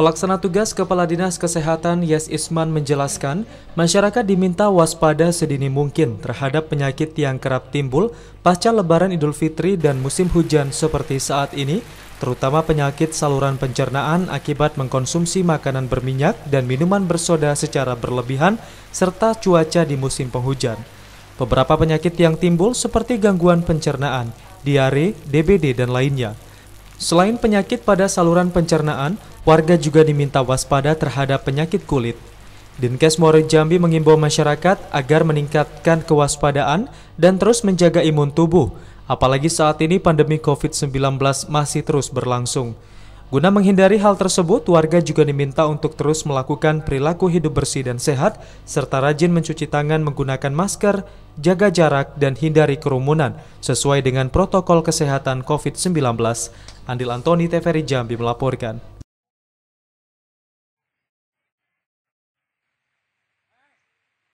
Pelaksana tugas Kepala Dinas Kesehatan Yes Isman menjelaskan, masyarakat diminta waspada sedini mungkin terhadap penyakit yang kerap timbul pasca lebaran Idul Fitri dan musim hujan seperti saat ini, terutama penyakit saluran pencernaan akibat mengkonsumsi makanan berminyak dan minuman bersoda secara berlebihan serta cuaca di musim penghujan. Beberapa penyakit yang timbul seperti gangguan pencernaan, diare, DBD, dan lainnya – Selain penyakit pada saluran pencernaan, warga juga diminta waspada terhadap penyakit kulit. Dinkes Muara Jambi mengimbau masyarakat agar meningkatkan kewaspadaan dan terus menjaga imun tubuh, apalagi saat ini pandemi COVID-19 masih terus berlangsung. Guna menghindari hal tersebut, warga juga diminta untuk terus melakukan perilaku hidup bersih dan sehat, serta rajin mencuci tangan menggunakan masker, jaga jarak, dan hindari kerumunan sesuai dengan protokol kesehatan COVID-19. Andil Antoni Teferi Jambi melaporkan.